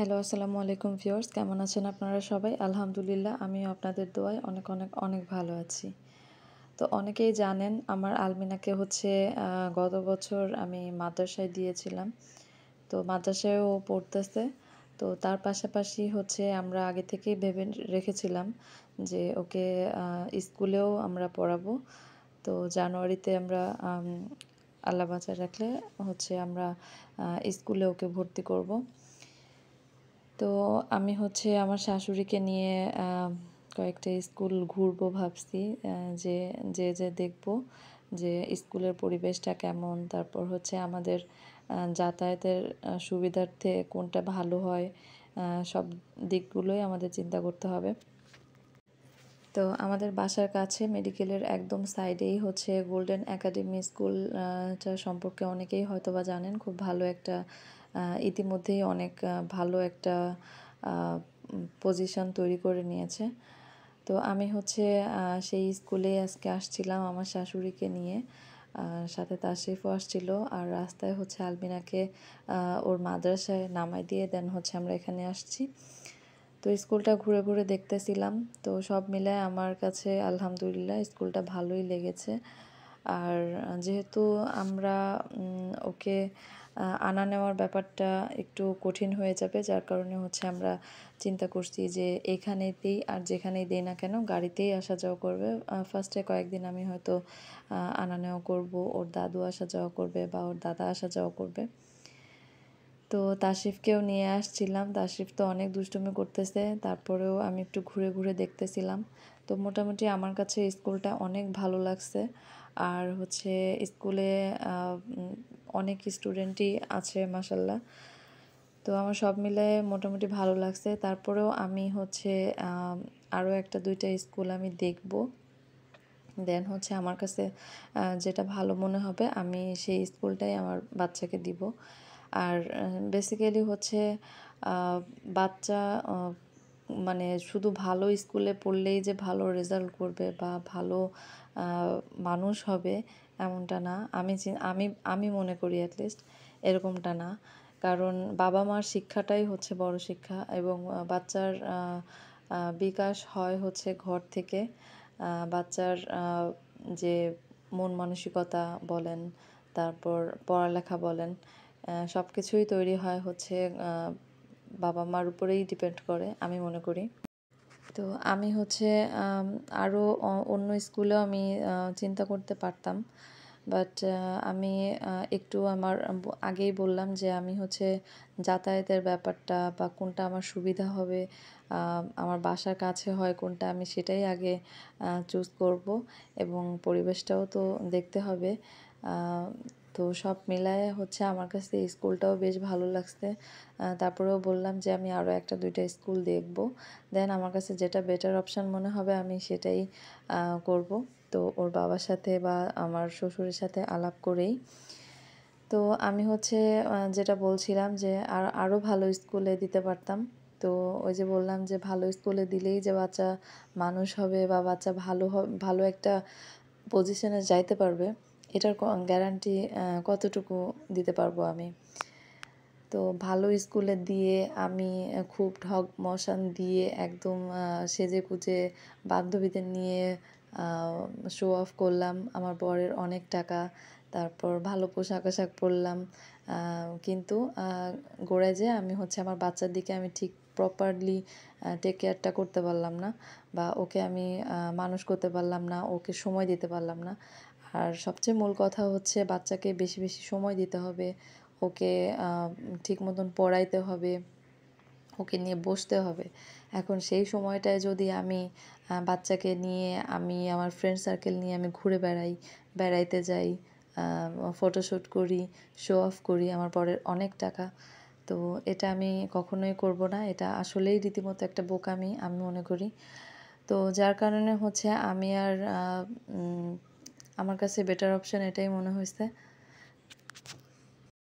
hello আসসালামু আলাইকুম viewers কেমন আছেন আপনারা সবাই আলহামদুলিল্লাহ আমি আপনাদের দোয়ায় অনেক অনেক অনেক ভালো আছি তো অনেকেই জানেন আমার আলমিনাকে হচ্ছে গত বছর আমি মাদ্রাসায় দিয়েছিলাম তো মাদ্রাসায়ও পড়তেছে তো তার পাশাপাশি হচ্ছে আমরা আগে থেকেই ভেবে রেখেছিলাম যে ওকে স্কুলেও আমরা পড়াবো তো জানুয়ারিতে আমরা আল্লাহ বাঁচা রাখলে হচ্ছে আমরা স্কুলে ওকে ভর্তি করব তো আমি হচ্ছে আমার শাশুড়িকে নিয়ে কয়েকটা স্কুল ঘুরবো ভাবছি যে যে যে দেখবো যে স্কুলের পরিবেশটা কেমন তারপর হচ্ছে আমাদের যাতায়াতের সুবিধার্থে কোনটা ভালো হয় সব দিকগুলোই আমাদের চিন্তা করতে হবে তো আমাদের বাসার কাছে মেডিকেলের একদম সাইডেই হচ্ছে গোল্ডেন একাডেমি স্কুলটা সম্পর্কে অনেকেই হয়তো বা জানেন খুব ভালো একটা ইতিমধ্যেই অনেক ভালো একটা পজিশন তৈরি করে নিয়েছে তো আমি হচ্ছে সেই স্কুলে আজকে আসছিলাম আমার শাশুড়িকে নিয়ে সাথে তাশরিফও আসছিল আর রাস্তায় হচ্ছে আলমিনাকে ওর মাদ্রাসায় নামাই দিয়ে দেন হচ্ছে আমরা এখানে আসছি তো স্কুলটা ঘুরে ঘুরে দেখতেছিলাম তো সব মিলায় আমার কাছে আলহামদুলিল্লাহ স্কুলটা ভালোই লেগেছে আর যেহেতু আমরা ওকে আনা নেওয়ার ব্যাপারটা একটু কঠিন হয়ে যাবে যার কারণে হচ্ছে আমরা চিন্তা করছি যে এখানেতেই আর যেখানেই দিই না কেন গাড়িতেই আসা যাওয়া করবে ফার্স্টে কয়েকদিন আমি হয়তো আনা নেওয়া করবো ওর দাদু আসা যাওয়া করবে বা ওর দাদা আসা যাওয়া করবে তো তাশিফকেও নিয়ে আসছিলাম তাশিফ তো অনেক দুষ্টুমি করতেছে তারপরেও আমি একটু ঘুরে ঘুরে দেখতেছিলাম তো মোটামুটি আমার কাছে স্কুলটা অনেক ভালো লাগছে আর হচ্ছে স্কুলে অনেক স্টুডেন্টই আছে মাসাল্লাহ তো আমার সব মিলে মোটামুটি ভালো লাগছে তারপরেও আমি হচ্ছে আরও একটা দুইটা স্কুল আমি দেখব দেন হচ্ছে আমার কাছে যেটা ভালো মনে হবে আমি সেই স্কুলটাই আমার বাচ্চাকে দিব আর বেসিক্যালি হচ্ছে বাচ্চা মানে শুধু ভালো স্কুলে পড়লেই যে ভালো রেজাল্ট করবে বা ভালো মানুষ হবে এমনটা না আমি আমি আমি মনে করি অ্যাটলিস্ট এরকমটা না কারণ বাবা মার শিক্ষাটাই হচ্ছে বড় শিক্ষা এবং বাচ্চার বিকাশ হয় হচ্ছে ঘর থেকে বাচ্চার যে মন মানসিকতা বলেন তারপর পড়ালেখা বলেন সব কিছুই তৈরি হয় হচ্ছে বাবা মার উপরেই ডিপেন্ড করে আমি মনে করি তো আমি হচ্ছে আরও অন্য স্কুলেও আমি চিন্তা করতে পারতাম বাট আমি একটু আমার আগেই বললাম যে আমি হচ্ছে যাতায়াতের ব্যাপারটা বা কোনটা আমার সুবিধা হবে আমার বাসার কাছে হয় কোনটা আমি সেটাই আগে চুজ করব এবং পরিবেশটাও তো দেখতে হবে তো সব মিলায় হচ্ছে আমার কাছে স্কুলটাও বেশ ভালো লাগছে তারপরেও বললাম যে আমি আরও একটা দুইটা স্কুল দেখব দেন আমার কাছে যেটা বেটার অপশান মনে হবে আমি সেটাই করব তো ওর বাবার সাথে বা আমার শ্বশুরের সাথে আলাপ করেই তো আমি হচ্ছে যেটা বলছিলাম যে আর আরও ভালো স্কুলে দিতে পারতাম তো ওই যে বললাম যে ভালো স্কুলে দিলেই যে বাচ্চা মানুষ হবে বা বাচ্চা ভালো ভালো একটা পজিশনে যাইতে পারবে এটার গ্যারান্টি কতটুকু দিতে পারবো আমি তো ভালো স্কুলে দিয়ে আমি খুব ঢক মশান দিয়ে একদম সেজে কুজে বান্ধবীদের নিয়ে শো অফ করলাম আমার বরের অনেক টাকা তারপর ভালো পোশাক আশাক পরলাম কিন্তু গোড়ায় যে আমি হচ্ছে আমার বাচ্চার দিকে আমি ঠিক প্রপারলি টেক কেয়ারটা করতে পারলাম না বা ওকে আমি মানুষ করতে পারলাম না ওকে সময় দিতে পারলাম না আর সবচেয়ে মূল কথা হচ্ছে বাচ্চাকে বেশি বেশি সময় দিতে হবে ওকে ঠিক মতন পড়াইতে হবে ওকে নিয়ে বসতে হবে এখন সেই সময়টায় যদি আমি বাচ্চাকে নিয়ে আমি আমার ফ্রেন্ড সার্কেল নিয়ে আমি ঘুরে বেড়াই বেড়াইতে যাই ফটোশ্যুট করি শো অফ করি আমার পরের অনেক টাকা তো এটা আমি কখনোই করব না এটা আসলেই রীতিমতো একটা বোকামি আমি মনে করি তো যার কারণে হচ্ছে আমি আর আমার কাছে বেটার অপশান এটাই মনে হয়েছে